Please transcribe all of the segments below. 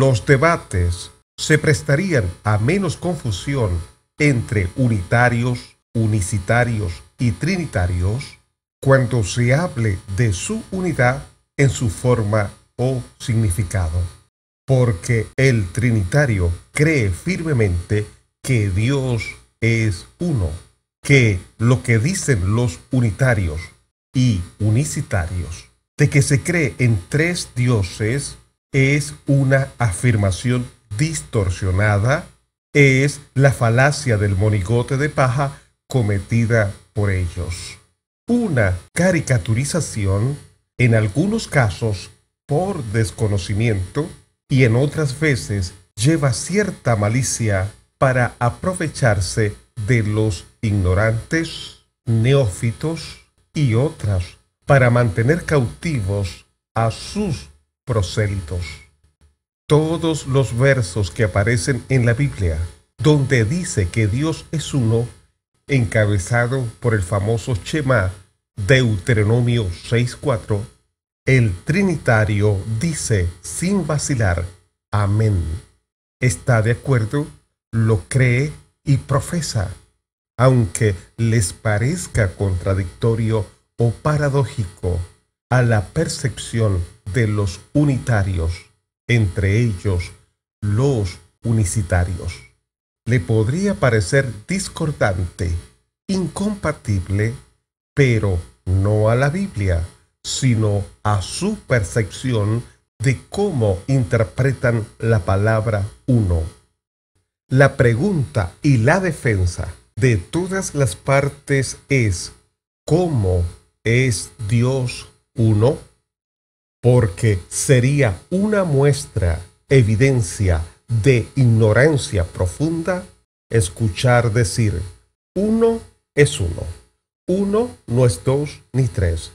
Los debates se prestarían a menos confusión entre unitarios, unicitarios y trinitarios cuando se hable de su unidad en su forma o significado, porque el trinitario cree firmemente que Dios es uno, que lo que dicen los unitarios y unicitarios, de que se cree en tres dioses, es una afirmación distorsionada, es la falacia del monigote de paja cometida por ellos. Una caricaturización, en algunos casos por desconocimiento y en otras veces lleva cierta malicia para aprovecharse de los ignorantes, neófitos y otras para mantener cautivos a sus prosélitos. Todos los versos que aparecen en la Biblia donde dice que Dios es uno, encabezado por el famoso Shema Deuteronomio 6.4, el Trinitario dice sin vacilar, Amén. Está de acuerdo, lo cree y profesa, aunque les parezca contradictorio o paradójico a la percepción de los unitarios, entre ellos los unicitarios. Le podría parecer discordante, incompatible, pero no a la Biblia, sino a su percepción de cómo interpretan la palabra uno. La pregunta y la defensa de todas las partes es, ¿cómo es Dios uno, porque sería una muestra, evidencia de ignorancia profunda escuchar decir, uno es uno, uno no es dos ni tres,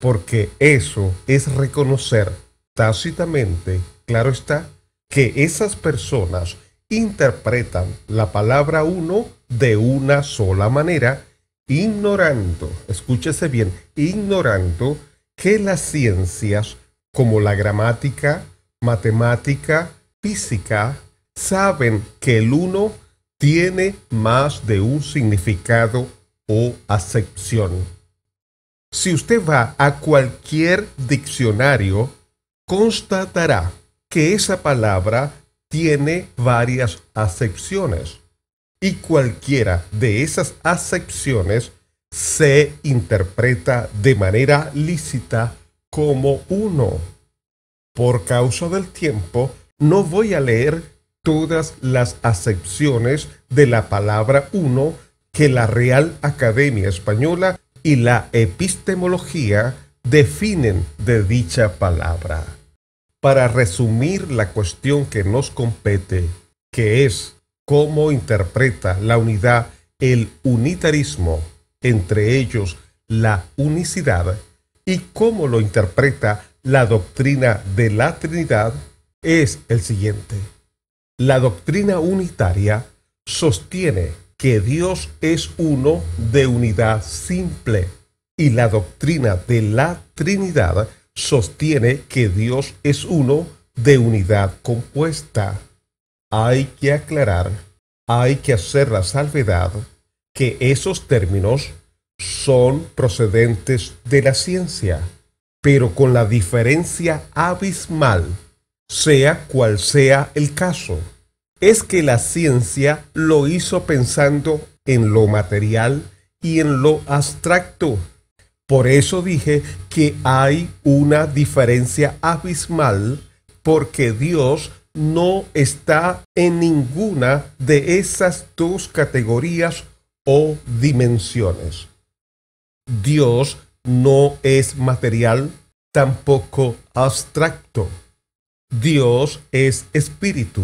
porque eso es reconocer tácitamente, claro está, que esas personas interpretan la palabra uno de una sola manera, ignorando, escúchese bien, ignorando que las ciencias como la gramática, matemática, física, saben que el uno tiene más de un significado o acepción. Si usted va a cualquier diccionario, constatará que esa palabra tiene varias acepciones y cualquiera de esas acepciones se interpreta de manera lícita como uno. Por causa del tiempo, no voy a leer todas las acepciones de la palabra uno que la Real Academia Española y la epistemología definen de dicha palabra. Para resumir la cuestión que nos compete, que es cómo interpreta la unidad el unitarismo entre ellos la unicidad, y cómo lo interpreta la doctrina de la Trinidad es el siguiente. La doctrina unitaria sostiene que Dios es uno de unidad simple y la doctrina de la Trinidad sostiene que Dios es uno de unidad compuesta. Hay que aclarar, hay que hacer la salvedad que esos términos son procedentes de la ciencia, pero con la diferencia abismal, sea cual sea el caso, es que la ciencia lo hizo pensando en lo material y en lo abstracto. Por eso dije que hay una diferencia abismal porque Dios no está en ninguna de esas dos categorías o dimensiones. Dios no es material, tampoco abstracto. Dios es espíritu,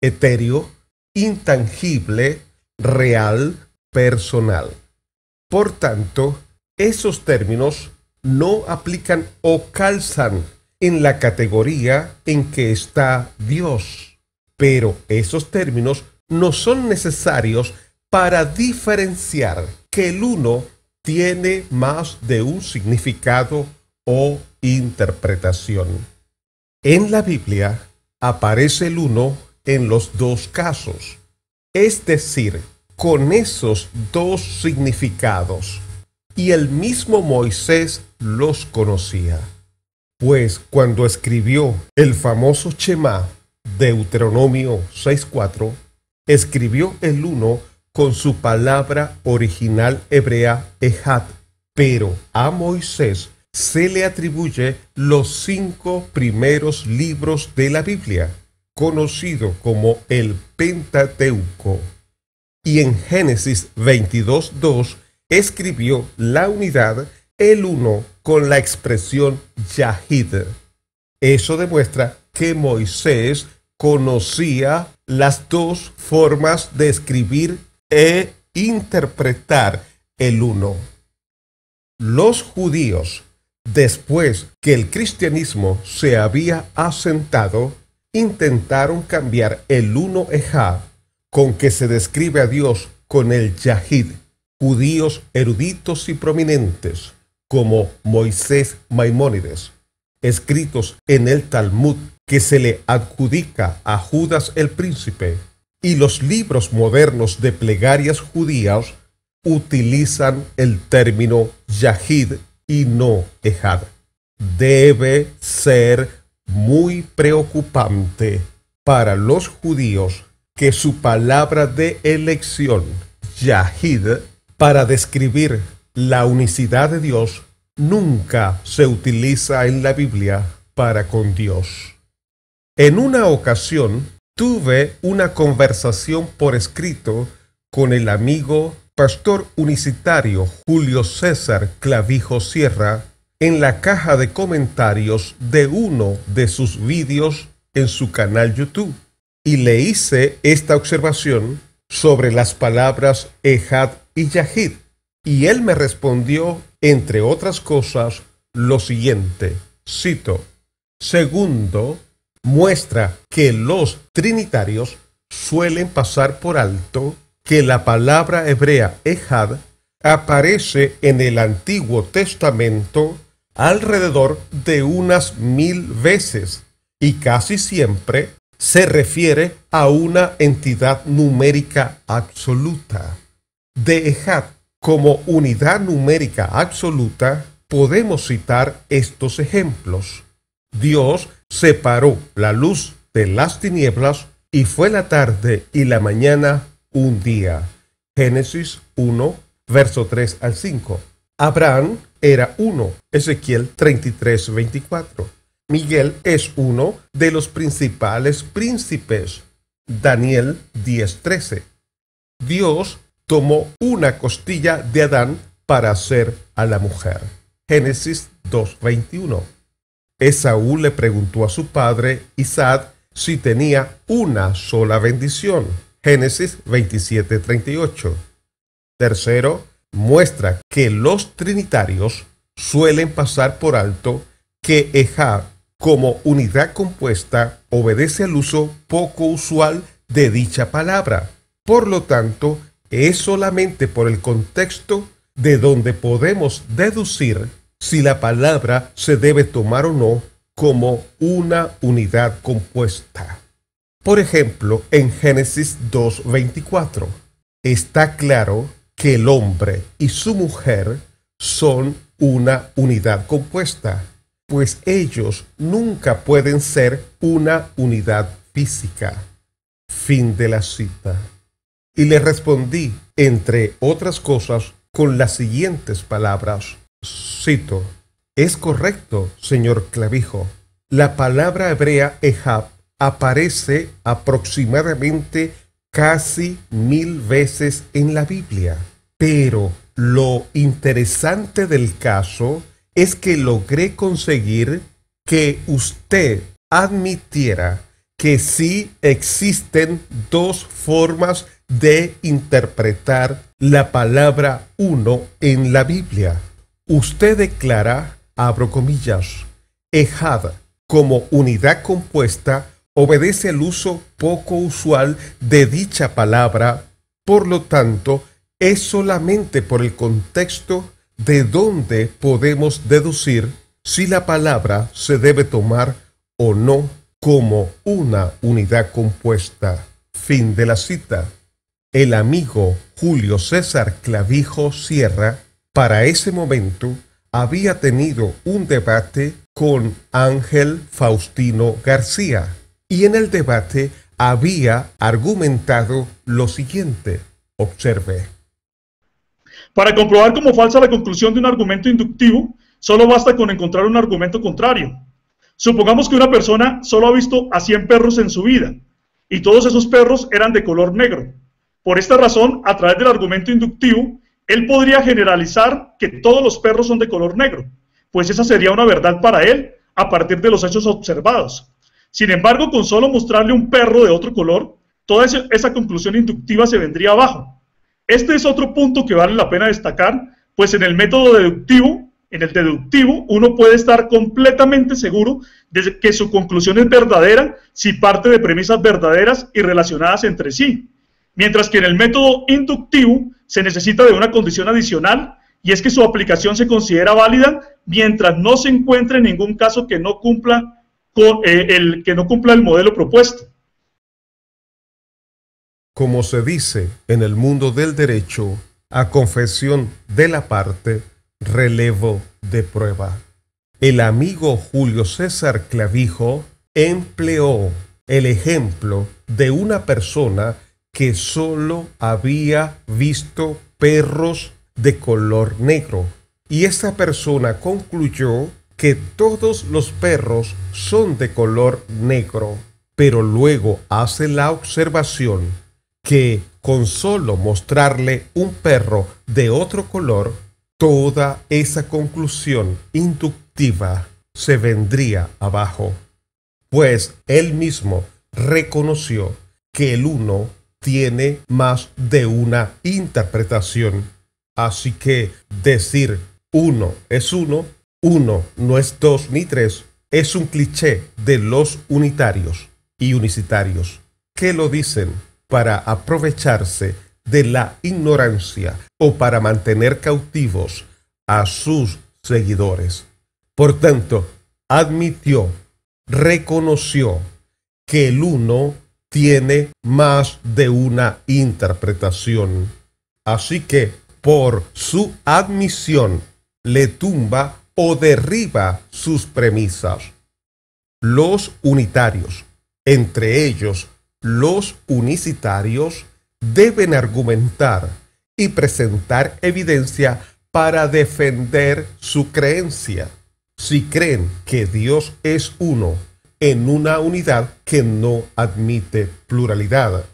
etéreo, intangible, real, personal. Por tanto, esos términos no aplican o calzan en la categoría en que está Dios. Pero esos términos no son necesarios para diferenciar que el uno tiene más de un significado o interpretación. En la Biblia aparece el uno en los dos casos, es decir, con esos dos significados, y el mismo Moisés los conocía. Pues cuando escribió el famoso Shema, Deuteronomio 6.4, escribió el uno con su palabra original hebrea Ejat, pero a Moisés se le atribuye los cinco primeros libros de la Biblia, conocido como el Pentateuco. Y en Génesis 22.2 escribió la unidad el uno con la expresión Yahid. Eso demuestra que Moisés conocía las dos formas de escribir e interpretar el uno. Los judíos, después que el cristianismo se había asentado, intentaron cambiar el uno ejá con que se describe a Dios con el yahid, judíos eruditos y prominentes, como Moisés Maimónides, escritos en el Talmud que se le adjudica a Judas el príncipe y los libros modernos de plegarias judías utilizan el término Yahid y no Ejad. Debe ser muy preocupante para los judíos que su palabra de elección, Yahid, para describir la unicidad de Dios, nunca se utiliza en la Biblia para con Dios. En una ocasión, tuve una conversación por escrito con el amigo pastor unicitario Julio César Clavijo Sierra en la caja de comentarios de uno de sus vídeos en su canal YouTube y le hice esta observación sobre las palabras Ejad y Yahid y él me respondió, entre otras cosas, lo siguiente, cito, segundo, muestra que los trinitarios suelen pasar por alto que la palabra hebrea Ejad aparece en el Antiguo Testamento alrededor de unas mil veces y casi siempre se refiere a una entidad numérica absoluta. De Ejad como unidad numérica absoluta podemos citar estos ejemplos. Dios separó la luz de las tinieblas y fue la tarde y la mañana un día. Génesis 1, verso 3 al 5. Abraham era uno, Ezequiel 33, 24. Miguel es uno de los principales príncipes, Daniel 10, 13. Dios tomó una costilla de Adán para hacer a la mujer, Génesis 2, 21. Esaú le preguntó a su padre Isaac si tenía una sola bendición. Génesis 27:38. Tercero, muestra que los trinitarios suelen pasar por alto que Eja como unidad compuesta obedece al uso poco usual de dicha palabra. Por lo tanto, es solamente por el contexto de donde podemos deducir si la palabra se debe tomar o no como una unidad compuesta. Por ejemplo, en Génesis 2.24 está claro que el hombre y su mujer son una unidad compuesta, pues ellos nunca pueden ser una unidad física. Fin de la cita. Y le respondí, entre otras cosas, con las siguientes palabras. Cito, es correcto, señor Clavijo. La palabra hebrea Ehab aparece aproximadamente casi mil veces en la Biblia. Pero lo interesante del caso es que logré conseguir que usted admitiera que sí existen dos formas de interpretar la palabra uno en la Biblia usted declara, abro comillas, Ejad como unidad compuesta obedece al uso poco usual de dicha palabra, por lo tanto, es solamente por el contexto de donde podemos deducir si la palabra se debe tomar o no como una unidad compuesta. Fin de la cita. El amigo Julio César Clavijo Sierra para ese momento había tenido un debate con Ángel Faustino García y en el debate había argumentado lo siguiente. Observe. Para comprobar como falsa la conclusión de un argumento inductivo, solo basta con encontrar un argumento contrario. Supongamos que una persona solo ha visto a 100 perros en su vida y todos esos perros eran de color negro. Por esta razón, a través del argumento inductivo, él podría generalizar que todos los perros son de color negro, pues esa sería una verdad para él a partir de los hechos observados. Sin embargo, con solo mostrarle un perro de otro color, toda esa conclusión inductiva se vendría abajo. Este es otro punto que vale la pena destacar, pues en el método deductivo, en el deductivo, uno puede estar completamente seguro de que su conclusión es verdadera si parte de premisas verdaderas y relacionadas entre sí mientras que en el método inductivo se necesita de una condición adicional y es que su aplicación se considera válida mientras no se encuentre ningún caso que no cumpla, con, eh, el, que no cumpla el modelo propuesto. Como se dice en el mundo del derecho, a confesión de la parte, relevo de prueba. El amigo Julio César Clavijo empleó el ejemplo de una persona que solo había visto perros de color negro. Y esta persona concluyó que todos los perros son de color negro, pero luego hace la observación que con solo mostrarle un perro de otro color, toda esa conclusión inductiva se vendría abajo, pues él mismo reconoció que el uno tiene más de una interpretación. Así que decir uno es uno, uno no es dos ni tres, es un cliché de los unitarios y unicitarios que lo dicen para aprovecharse de la ignorancia o para mantener cautivos a sus seguidores. Por tanto, admitió, reconoció que el uno tiene más de una interpretación. Así que por su admisión le tumba o derriba sus premisas. Los unitarios, entre ellos los unicitarios, deben argumentar y presentar evidencia para defender su creencia. Si creen que Dios es uno en una unidad que no admite pluralidad.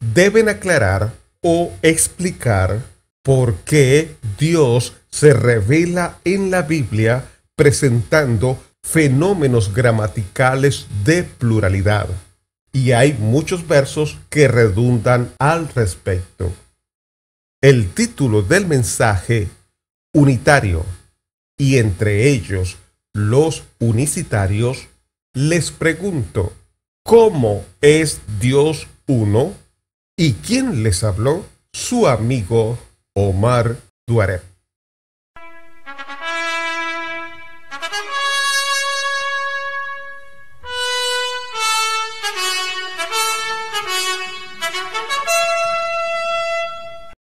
Deben aclarar o explicar por qué Dios se revela en la Biblia presentando fenómenos gramaticales de pluralidad. Y hay muchos versos que redundan al respecto. El título del mensaje, Unitario, y entre ellos los unicitarios, les pregunto, ¿cómo es Dios uno? ¿Y quién les habló? Su amigo Omar Duarep.